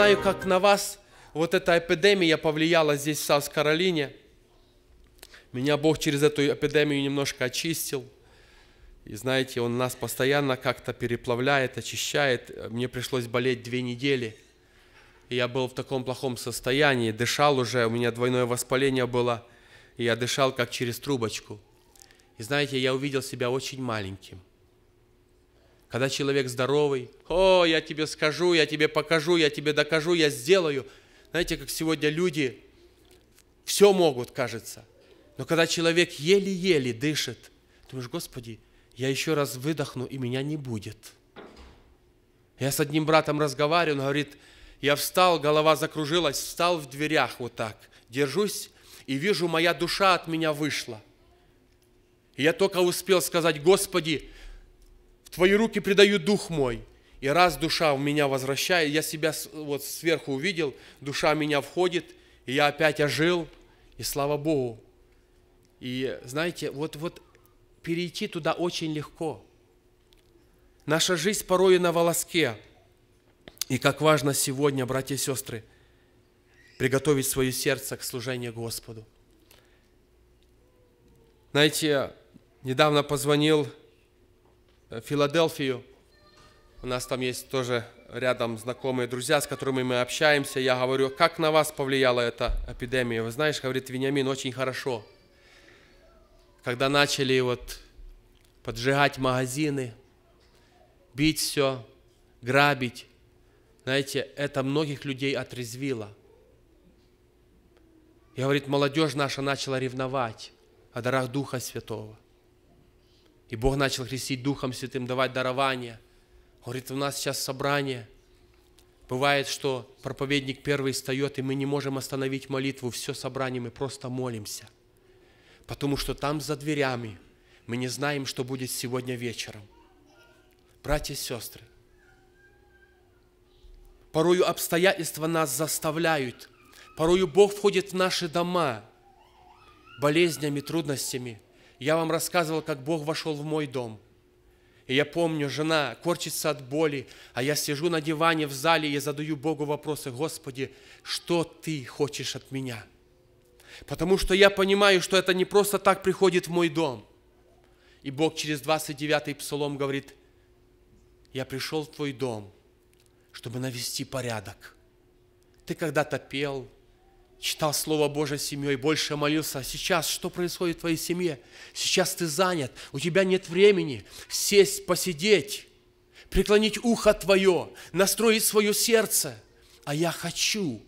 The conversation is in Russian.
знаю, как на вас вот эта эпидемия повлияла здесь, в Саус-Каролине. Меня Бог через эту эпидемию немножко очистил. И знаете, Он нас постоянно как-то переплавляет, очищает. Мне пришлось болеть две недели. И я был в таком плохом состоянии, дышал уже, у меня двойное воспаление было. И я дышал как через трубочку. И знаете, я увидел себя очень маленьким. Когда человек здоровый, о, я тебе скажу, я тебе покажу, я тебе докажу, я сделаю. Знаете, как сегодня люди все могут, кажется. Но когда человек еле-еле дышит, думаешь, Господи, я еще раз выдохну, и меня не будет. Я с одним братом разговариваю, он говорит, я встал, голова закружилась, встал в дверях вот так, держусь, и вижу, моя душа от меня вышла. И я только успел сказать, Господи, Твои руки предаю дух мой. И раз душа в меня возвращает, я себя вот сверху увидел, душа меня входит, и я опять ожил, и слава Богу. И знаете, вот, вот перейти туда очень легко. Наша жизнь порой на волоске. И как важно сегодня, братья и сестры, приготовить свое сердце к служению Господу. Знаете, недавно позвонил Э, Филадельфию. У нас там есть тоже рядом знакомые друзья, с которыми мы общаемся. Я говорю, как на вас повлияла эта эпидемия? Вы знаешь, говорит Вениамин, очень хорошо. Когда начали вот поджигать магазины, бить все, грабить, знаете, это многих людей отрезвило. И говорит, молодежь наша начала ревновать о дарах Духа Святого – и Бог начал крестить Духом Святым, давать дарование. Говорит, у нас сейчас собрание. Бывает, что проповедник первый встает, и мы не можем остановить молитву. Все собрание, мы просто молимся. Потому что там за дверями мы не знаем, что будет сегодня вечером. Братья и сестры, порою обстоятельства нас заставляют, порою Бог входит в наши дома болезнями, трудностями – я вам рассказывал, как Бог вошел в мой дом. И я помню, жена корчится от боли, а я сижу на диване в зале и задаю Богу вопросы, Господи, что Ты хочешь от меня? Потому что я понимаю, что это не просто так приходит в мой дом. И Бог через 29-й псалом говорит, я пришел в твой дом, чтобы навести порядок. Ты когда-то пел, читал Слово Божие семьей, больше молился. А сейчас что происходит в твоей семье? Сейчас ты занят, у тебя нет времени сесть, посидеть, преклонить ухо твое, настроить свое сердце. А я хочу,